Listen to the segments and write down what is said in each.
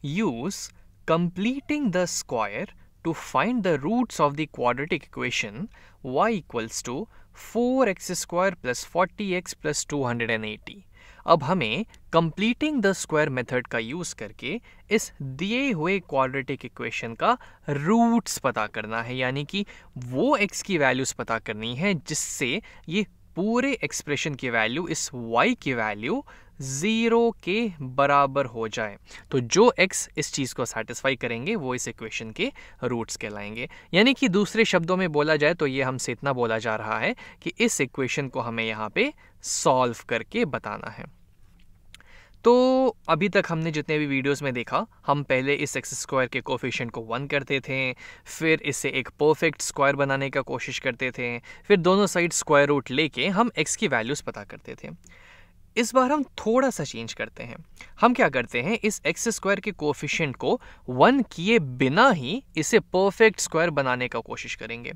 Use completing the square to find the roots of the quadratic equation y equals to 4x square plus 40x plus 280. अब हमें completing the square method का use करके इस दिए हुए quadratic equation का roots पता करना है यानि कि वो x की values पता करनी है जिससे ये पूरे expression की value इस y की value ज़ीरो के बराबर हो जाए तो जो एक्स इस चीज़ को सेटिस्फाई करेंगे वो इस इक्वेशन के रूट्स कहलाएंगे यानी कि दूसरे शब्दों में बोला जाए तो ये हमसे इतना बोला जा रहा है कि इस इक्वेशन को हमें यहाँ पे सॉल्व करके बताना है तो अभी तक हमने जितने भी वीडियोस में देखा हम पहले इस एक्स स्क्वायर के कोफिशेंट को वन करते थे फिर इसे एक परफेक्ट स्क्वायर बनाने का कोशिश करते थे फिर दोनों साइड स्क्वायर रूट लेके हम एक्स की वैल्यूज़ पता करते थे इस बार हम थोड़ा सा चेंज करते हैं हम क्या करते हैं इस एक्स स्क्वायर के कोफिशेंट को वन किए बिना ही इसे परफेक्ट स्क्वायर बनाने का कोशिश करेंगे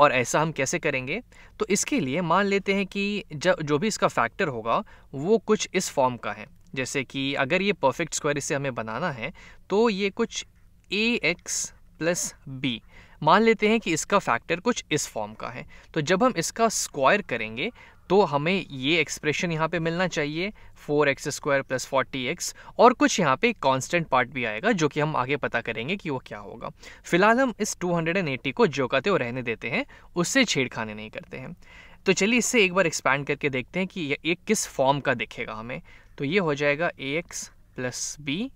और ऐसा हम कैसे करेंगे तो इसके लिए मान लेते हैं कि जब जो भी इसका फैक्टर होगा वो कुछ इस फॉर्म का है जैसे कि अगर ये परफेक्ट स्क्वायर इसे हमें बनाना है तो ये कुछ ए एक्स प्लस बी मान लेते हैं कि इसका फैक्टर कुछ इस फॉर्म का है तो जब हम इसका स्क्वायर करेंगे तो हमें ये एक्सप्रेशन यहाँ पे मिलना चाहिए four x square plus forty x और कुछ यहाँ पे कांस्टेंट पार्ट भी आएगा जो कि हम आगे पता करेंगे कि वो क्या होगा फिलहाल हम इस 280 को जो कहते हो रहने देते हैं उससे छेड़खानी नहीं करते हैं तो चलिए इससे एक बार एक्सपैंड करके देखते हैं कि ये किस फॉर्म का दिखेगा हमें तो ये हो जाएगा a x plus b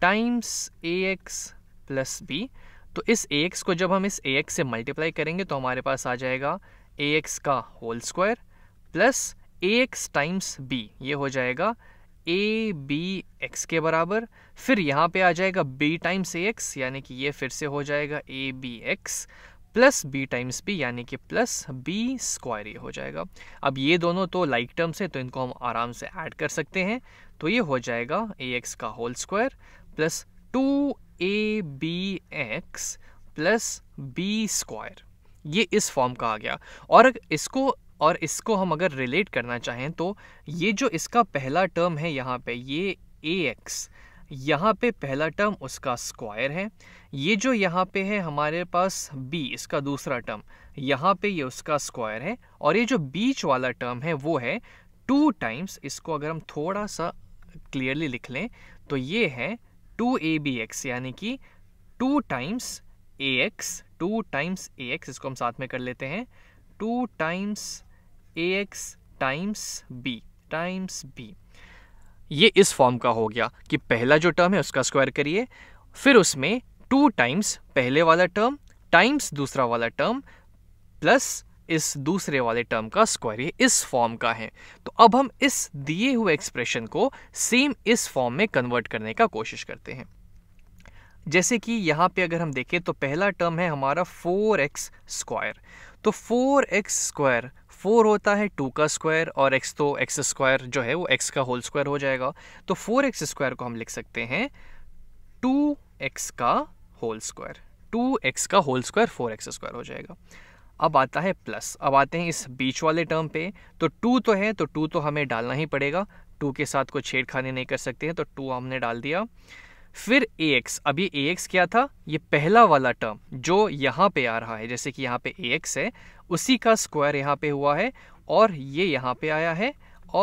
times a x plus b तो इस ए एक्स को जब हम इस ए एक्स से मल्टीप्लाई करेंगे तो हमारे पास आ जाएगा ए एक्स का whole square plus a x times b ये हो जाएगा ए बी एक्स के बराबर फिर यहाँ पे आ जाएगा बी टाइम्स ए एक्स यानी कि ये फिर से हो जाएगा a b x plus b times b यानी कि प्लस बी स्क्वायर ये हो जाएगा अब ये दोनों तो लाइक like टर्म्स हैं तो इनको हम आराम से ऐड कर सकते हैं तो ये हो जाएगा ए एक्स का whole square plus two a b x plus b square ये इस फॉर्म का आ गया और इसको और इसको हम अगर रिलेट करना चाहें तो ये जो इसका पहला टर्म है यहाँ पे ये ए एक्स यहाँ पे पहला टर्म उसका स्क्वायर है ये जो यहाँ पे है हमारे पास b इसका दूसरा टर्म यहाँ पे ये उसका स्क्वायर है और ये जो बीच वाला टर्म है वो है टू टाइम्स इसको अगर हम थोड़ा सा क्लियरली लिख लें तो ये है टू ए बी एक्स यानी कि two times a x two times a x इसको हम साथ में कर लेते हैं two times a x times b times b ये इस फॉर्म का हो गया कि पहला जो टर्म है उसका स्क्वायर करिए फिर उसमें टू टाइम्स पहले वाला टर्म टाइम्स दूसरा वाला टर्म प्लस इस दूसरे वाले टर्म का स्क्वायर ये इस फॉर्म का है तो अब हम इस दिए हुए एक्सप्रेशन को सेम इस फॉर्म में कन्वर्ट करने का कोशिश करते हैं जैसे कि यहाँ पे अगर हम देखें तो पहला टर्म है हमारा फोर एक्स स्क्वायर तो फोर एक्स स्क्वायर फोर होता है टू का स्क्वायर और एक्स तो एक्स स्क्वायर जो है वो एक्स का होल स्क्वायर हो जाएगा तो फोर एक्स स्क्वायर को हम लिख सकते हैं टू एक्स का होल स्क्वायर टू एक्स का whole square four x square हो जाएगा अब आता है प्लस अब आते हैं इस बीच वाले टर्म पे तो टू तो है तो टू तो हमें डालना ही पड़ेगा टू के साथ कोई छेड़खानी नहीं कर सकते हैं तो टू हमने डाल दिया फिर ए एक्स अभी ए एक्स क्या था ये पहला वाला टर्म जो यहाँ पे आ रहा है जैसे कि यहाँ पे ए एक्स है उसी का स्क्वायर यहाँ पे हुआ है और ये यहाँ पे आया है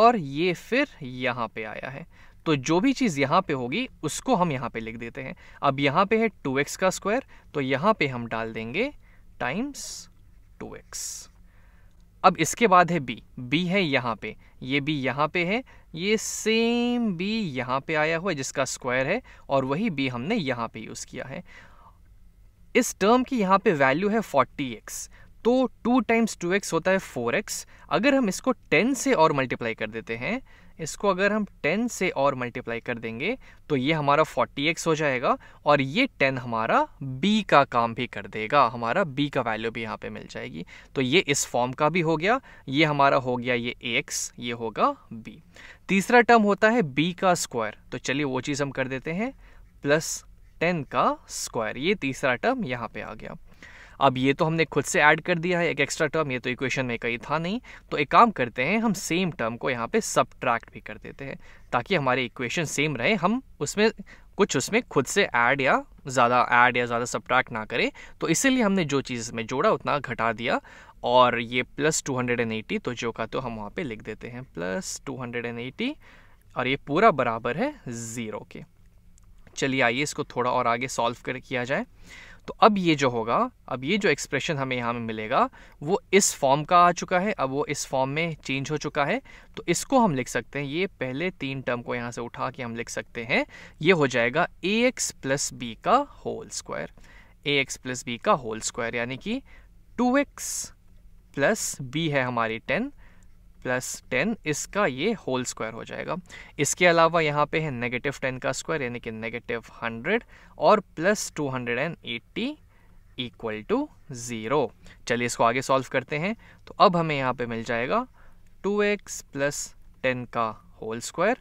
और ये फिर यहाँ पे आया है तो जो भी चीज़ यहाँ पे होगी उसको हम यहाँ पे लिख देते हैं अब यहाँ पे है एक्स का स्क्वायर तो यहाँ पे हम डाल देंगे टाइम्स टू एक्स अब इसके बाद है बी बी है यहाँ पे ये बी यहाँ पे है ये सेम बी यहाँ पे आया हुआ है जिसका स्क्वायर है और वही बी हमने यहाँ पे यूज़ किया है इस टर्म की यहाँ पे वैल्यू है 40x तो टू टाइम्स टू एक्स होता है फोर एक्स अगर हम इसको टेन से और मल्टीप्लाई कर देते हैं इसको अगर हम टेन से और मल्टीप्लाई कर देंगे तो ये हमारा फोर्टी एक्स हो जाएगा और ये टेन हमारा बी का काम भी कर देगा हमारा बी का वैल्यू भी यहाँ पे मिल जाएगी तो ये इस फॉर्म का भी हो गया ये हमारा हो गया ये ए एक्स ये होगा बी तीसरा टर्म होता है बी का स्क्वायर तो चलिए वो चीज़ हम कर देते हैं प्लस टेन का स्क्वायर ये तीसरा टर्म यहाँ पे आ गया अब ये तो हमने खुद से ऐड कर दिया है एक एक्स्ट्रा टर्म ये तो इक्वेशन में कहीं था नहीं तो एक काम करते हैं हम सेम टर्म को यहाँ पे सब्ट्रैक्ट भी कर देते हैं ताकि हमारे इक्वेशन सेम रहे हम उसमें कुछ उसमें खुद से ऐड या ज़्यादा ऐड या ज़्यादा सब्ट्रैक्ट ना करें तो इसीलिए हमने जो चीज़ में जोड़ा उतना घटा दिया और ये plus two hundred and eighty तो जो का तो हम वहाँ पे लिख देते हैं plus two hundred and eighty और ये पूरा बराबर है ज़ीरो के चलिए आइए इसको थोड़ा और आगे सॉल्व कर किया जाए तो अब ये जो होगा अब ये जो एक्सप्रेशन हमें यहाँ में मिलेगा वो इस फॉर्म का आ चुका है अब वो इस फॉर्म में चेंज हो चुका है तो इसको हम लिख सकते हैं ये पहले तीन टर्म को यहाँ से उठा के हम लिख सकते हैं ये हो जाएगा ए एक्स प्लस बी का whole square a x plus b का होल स्क्वायर यानी कि टू एक्स प्लस बी है हमारी टेन प्लस टेन इसका ये होल स्क्वायर हो जाएगा इसके अलावा यहाँ पे है नेगेटिव टेन का स्क्वायर यानी कि नेगेटिव हंड्रेड और plus two hundred and eighty equal to zero चलिए इसको आगे सॉल्व करते हैं तो अब हमें यहाँ पे मिल जाएगा टू एक्स प्लस टेन का whole square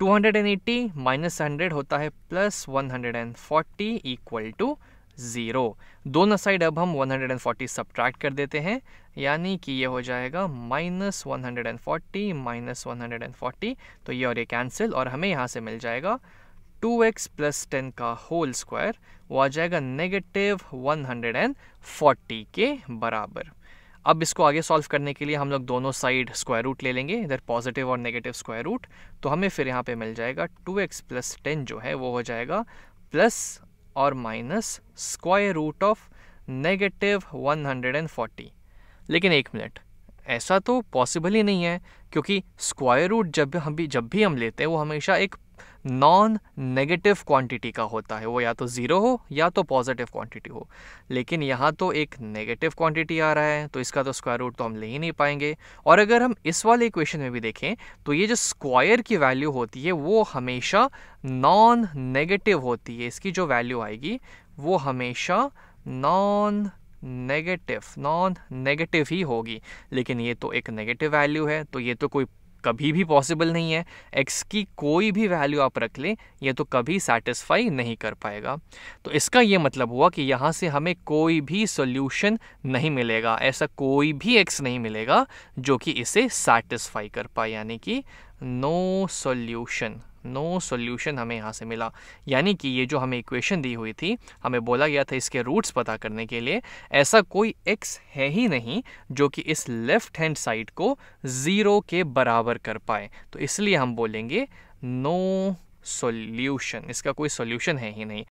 two hundred and eighty minus hundred होता है plus one hundred and forty equal to zero दोनों साइड अब हम 140 सब्ट्रैक्ट कर देते हैं यानी कि ये हो जाएगा minus one hundred and forty minus one hundred and forty तो ये और ये कैंसिल और हमें यहाँ से मिल जाएगा टू एक्स प्लस टेन का होल स्क्वायर वो आ जाएगा negative one hundred and forty के बराबर अब इसको आगे सॉल्व करने के लिए हम लोग दोनों साइड स्क्वायर रूट ले लेंगे इधर पॉजिटिव और नेगेटिव स्क्वायर रूट तो हमें फिर यहाँ पे मिल जाएगा टू एक्स प्लस टेन जो है वो हो जाएगा प्लस और minus square root of negative 140 लेकिन एक मिनट ऐसा तो पॉसिबल ही नहीं है क्योंकि स्क्वायर रूट जब हम भी जब भी हम लेते हैं वो हमेशा एक नॉन नेगेटिव क्वांटिटी का होता है वो या तो ज़ीरो हो या तो पॉजिटिव क्वांटिटी हो लेकिन यहाँ तो एक नेगेटिव क्वांटिटी आ रहा है तो इसका तो स्क्वायर रूट तो हम ले ही नहीं पाएंगे और अगर हम इस वाले इक्वेशन में भी देखें तो ये जो स्क्वायर की वैल्यू होती है वो हमेशा नॉन नेगेटिव होती है इसकी जो वैल्यू आएगी वो हमेशा नॉन नेगेटिव नॉन नेगेटिव ही होगी लेकिन ये तो एक नेगेटिव वैल्यू है तो ये तो कोई कभी भी पॉसिबल नहीं है एक्स की कोई भी वैल्यू आप रख लें यह तो कभी सेटिस्फाई नहीं कर पाएगा तो इसका ये मतलब हुआ कि यहाँ से हमें कोई भी सोल्यूशन नहीं मिलेगा ऐसा कोई भी एक्स नहीं मिलेगा जो कि इसे सेटिस्फाई कर पाए यानी कि नो सोल्यूशन नो no हमें यहाँ से मिला यानी कि ये जो हमें इक्वेशन दी हुई थी हमें बोला गया था इसके रूट्स पता करने के लिए ऐसा कोई एक्स है ही नहीं जो कि इस लेफ्ट हैंड साइड को ज़ीरो के बराबर कर पाए तो इसलिए हम बोलेंगे नो no सोल्यूशन इसका कोई सोल्यूशन है ही नहीं